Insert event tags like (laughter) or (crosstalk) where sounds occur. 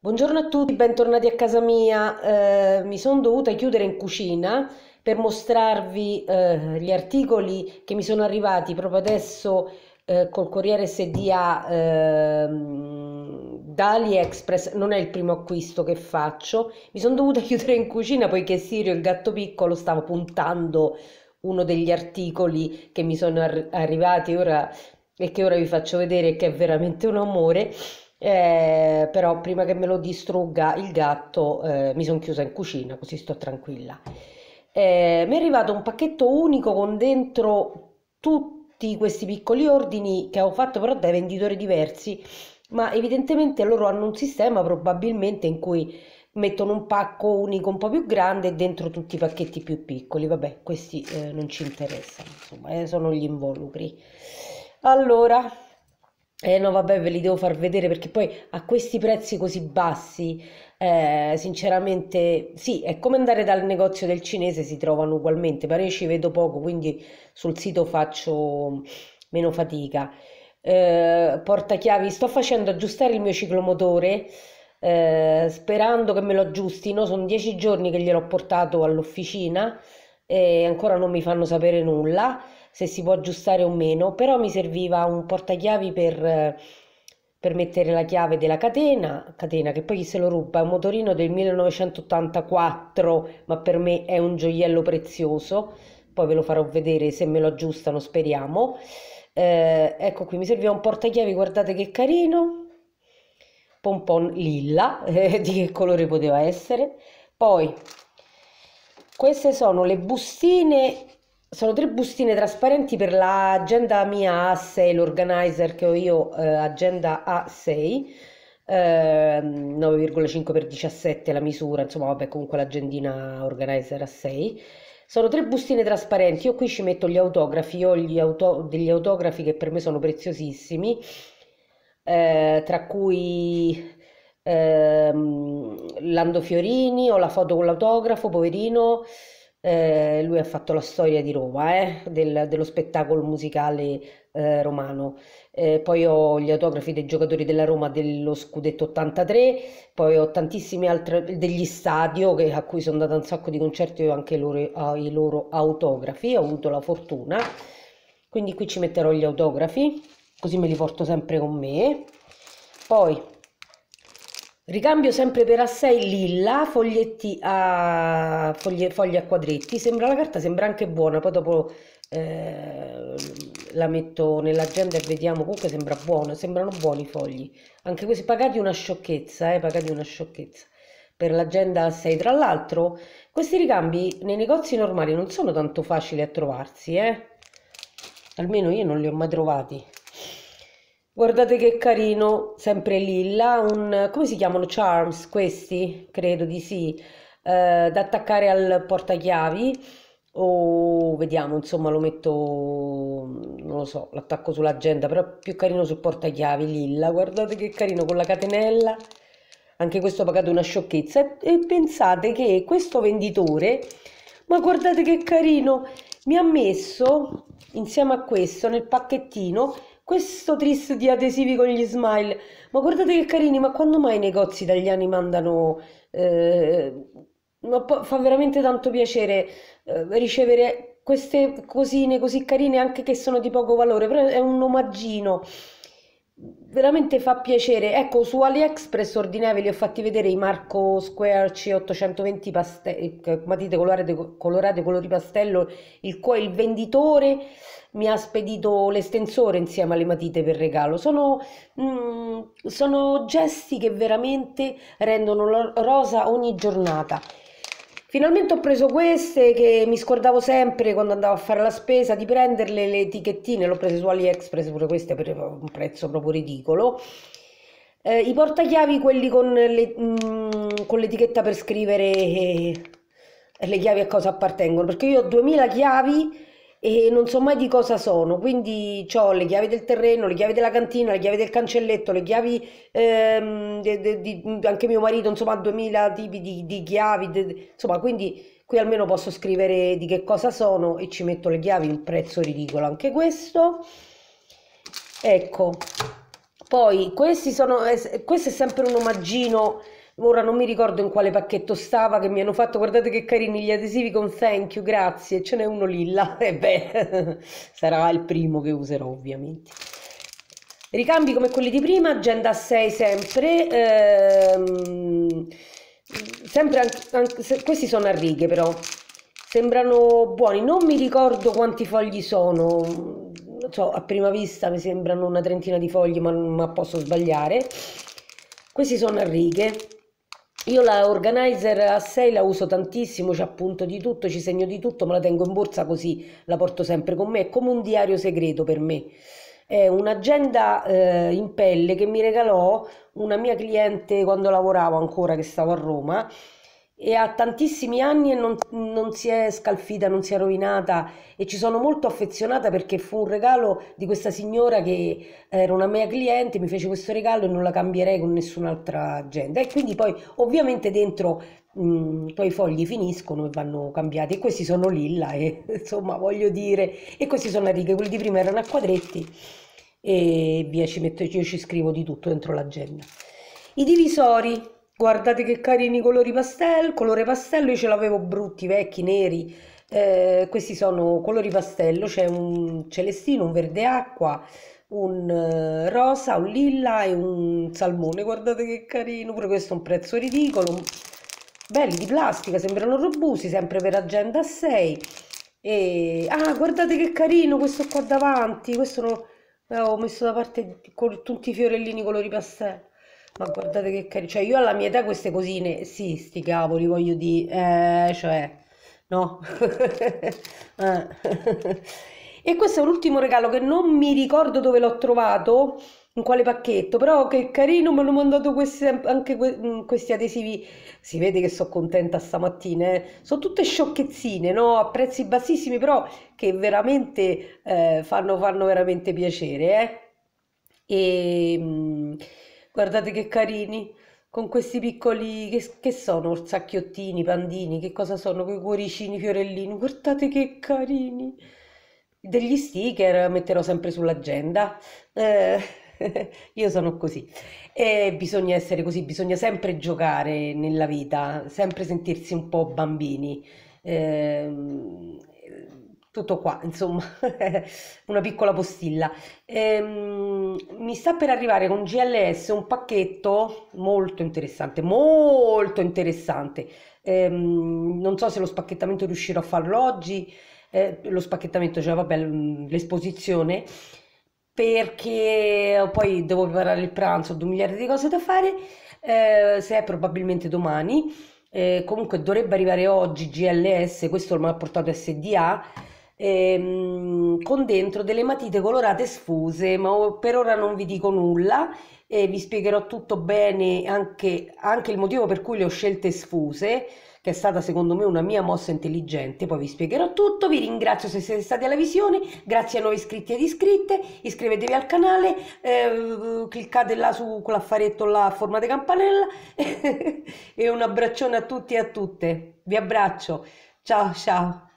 Buongiorno a tutti, bentornati a casa mia. Eh, mi sono dovuta chiudere in cucina per mostrarvi eh, gli articoli che mi sono arrivati proprio adesso eh, col Corriere SDA ehm, da AliExpress. Non è il primo acquisto che faccio. Mi sono dovuta (laughs) chiudere in cucina poiché Sirio, il gatto piccolo, stava puntando uno degli articoli che mi sono ar arrivati ora e che ora vi faccio vedere che è veramente un amore eh, però prima che me lo distrugga il gatto eh, mi sono chiusa in cucina così sto tranquilla. Eh, mi è arrivato un pacchetto unico con dentro tutti questi piccoli ordini che ho fatto però dai venditori diversi, ma evidentemente loro hanno un sistema probabilmente in cui mettono un pacco unico un po' più grande e dentro tutti i pacchetti più piccoli. Vabbè, questi eh, non ci interessano, insomma, eh, sono gli involucri. Allora, eh no, vabbè, ve li devo far vedere perché poi a questi prezzi così bassi, eh, sinceramente, sì, è come andare dal negozio del cinese, si trovano ugualmente, però io ci vedo poco, quindi sul sito faccio meno fatica. Eh, portachiavi, sto facendo aggiustare il mio ciclomotore, eh, sperando che me lo aggiustino, sono dieci giorni che gliel'ho portato all'officina e ancora non mi fanno sapere nulla se si può aggiustare o meno, però mi serviva un portachiavi per, per mettere la chiave della catena, catena che poi chi se lo ruba, è un motorino del 1984, ma per me è un gioiello prezioso, poi ve lo farò vedere se me lo aggiustano, speriamo. Eh, ecco qui, mi serviva un portachiavi, guardate che carino, pompon lilla, eh, (laughs) di che colore poteva essere. Poi queste sono le bustine, sono tre bustine trasparenti per l'agenda mia A6, l'organizer che ho io, eh, agenda A6, eh, 9,5x17 la misura, insomma vabbè comunque l'agendina organizer A6. Sono tre bustine trasparenti, io qui ci metto gli autografi, io ho auto, degli autografi che per me sono preziosissimi, eh, tra cui ehm, Lando Fiorini o la foto con l'autografo, poverino, eh, lui ha fatto la storia di Roma, eh, del, dello spettacolo musicale eh, romano. Eh, poi ho gli autografi dei giocatori della Roma dello scudetto 83, poi ho tantissimi altri degli stadio che, a cui sono andata un sacco di concerti e anche loro, i loro autografi, ho avuto la fortuna. Quindi qui ci metterò gli autografi, così me li porto sempre con me. Poi Ricambio sempre per A6 lilla, foglietti a, foglie, foglie, a quadretti, sembra la carta, sembra anche buona, poi dopo eh, la metto nell'agenda e vediamo, comunque sembra buona, sembrano buoni i fogli, anche questi pagati una sciocchezza, eh, pagati una sciocchezza per l'agenda A6. Tra l'altro questi ricambi nei negozi normali non sono tanto facili a trovarsi, eh? almeno io non li ho mai trovati. Guardate che carino, sempre lilla, un, come si chiamano? Charms, questi, credo di sì, eh, da attaccare al portachiavi o vediamo, insomma lo metto, non lo so, l'attacco sull'agenda, però più carino sul portachiavi, lilla, guardate che carino, con la catenella, anche questo ho pagato una sciocchezza, e, e pensate che questo venditore, ma guardate che carino, mi ha messo insieme a questo nel pacchettino questo tris di adesivi con gli smile. Ma guardate che carini, ma quando mai i negozi italiani mandano... eh, ma fa veramente tanto piacere eh, ricevere queste cosine così carine anche che sono di poco valore, però è un omaggino veramente fa piacere. Ecco, su AliExpress ordinavi, li ho fatti vedere i Marco Square C820 paste- matite colorate, colorate colori pastello, il quale il venditore mi ha spedito l'estensore insieme alle matite per regalo. Sono, mh, mm, sono gesti che veramente rendono rosa ogni giornata. Finalmente ho preso queste che mi scordavo sempre quando andavo a fare la spesa di prenderle le etichettine, l'ho prese su AliExpress pure queste per un prezzo proprio ridicolo. Eh, I portachiavi, quelli con, le, mh, mm, con l'etichetta per scrivere eh, le chiavi a cosa appartengono, perché io ho 2000 chiavi e non so mai di cosa sono, quindi ho le chiavi del terreno, le chiavi della cantina, le chiavi del cancelletto, le chiavi, ehm, de, de, de, anche mio marito, insomma, 2000 tipi di, di chiavi, insomma, quindi qui almeno posso scrivere di che cosa sono e ci metto le chiavi, un prezzo ridicolo anche questo. Ecco, poi questi sono, questo è sempre un omaggino ora non mi ricordo in quale pacchetto stava, che mi hanno fatto, guardate che carini gli adesivi con thank you, grazie, ce n'è uno lilla, (laughs) e beh, sarà il primo che userò ovviamente. Ricambi come quelli di prima, agenda 6 sempre, ehm, sempre anche, anche se, questi sono a righe però, sembrano buoni, non mi ricordo quanti fogli sono, non so, a prima vista mi sembrano una trentina di fogli ma, ma posso sbagliare, questi sono a righe io la organizer a 6 la uso tantissimo, ci appunto di tutto, ci segno di tutto, me la tengo in borsa così la porto sempre con me, è come un diario segreto per me. È un'agenda eh, in pelle che mi regalò una mia cliente quando lavoravo ancora che stavo a Roma e ha tantissimi anni e non, non, si è scalfita, non si è rovinata e ci sono molto affezionata perché fu un regalo di questa signora che era una mia cliente, mi fece questo regalo e non la cambierei con nessun'altra agenda e quindi poi ovviamente dentro mh, poi i fogli finiscono e vanno cambiati e questi sono lilla e eh, (laughs) insomma voglio dire e questi sono a righe, quelli di prima erano a quadretti e via ci metto, io ci scrivo di tutto dentro l'agenda. I divisori Guardate che carini i colori pastello, colore pastello, io ce l'avevo brutti, vecchi, neri, eh, questi sono colori pastello, c'è un celestino, un verde acqua, un eh, rosa, un lilla e un salmone, guardate che carino, pure questo è un prezzo ridicolo, belli di plastica, sembrano robusti, sempre per agenda 6, e... ah guardate che carino questo qua davanti, questo lo... Eh, messo da parte con tutti i fiorellini colori pastello. Ma guardate che carino, cioè io alla mia età queste cosine, sì, sti cavoli, voglio dire, eh, cioè, no. (laughs) Eh. E questo è un ultimo regalo che non mi ricordo dove l'ho trovato, in quale pacchetto, però che carino, mi hanno mandato questi, anche que- mm, questi adesivi, si vede che sono contenta stamattina, eh. sono tutte sciocchezzine, no? a prezzi bassissimi, però che veramente eh, fanno, fanno veramente piacere. Eh? E... Mm, Guardate che carini, con questi piccoli, che, che sono, orsacchiottini, pandini, che cosa sono, quei cuoricini, fiorellini, guardate che carini. Degli sticker metterò sempre sull'agenda. Eh, (laughs) io sono così e bisogna essere così, bisogna sempre giocare nella vita, sempre sentirsi un po' bambini. Eh, tutto qua, (laughs) insomma, una piccola postilla. Ehm, mi sta per arrivare con GLS un pacchetto molto interessante, molto interessante. Ehm, non so se lo spacchettamento riuscirò a farlo oggi, eh, lo spacchettamento, cioè vabbè, l'esposizione, perché poi devo preparare il pranzo, ho due miliardi di cose da fare, eh, se è probabilmente domani. Eh, comunque dovrebbe arrivare oggi GLS, questo me l'ha portato SDA ehm, con dentro delle matite colorate sfuse, ma per ora non vi dico nulla e vi spiegherò tutto bene anche, anche il motivo per cui le ho scelte sfuse che è stata secondo me una mia mossa intelligente, poi vi spiegherò tutto, vi ringrazio se siete stati alla visione, grazie a nuovi iscritti ed iscritte, iscrivetevi al canale, eh, cliccate là su quell'affaretto là a forma di campanella (laughs) e un abbraccione a tutti e a tutte, vi abbraccio, ciao ciao!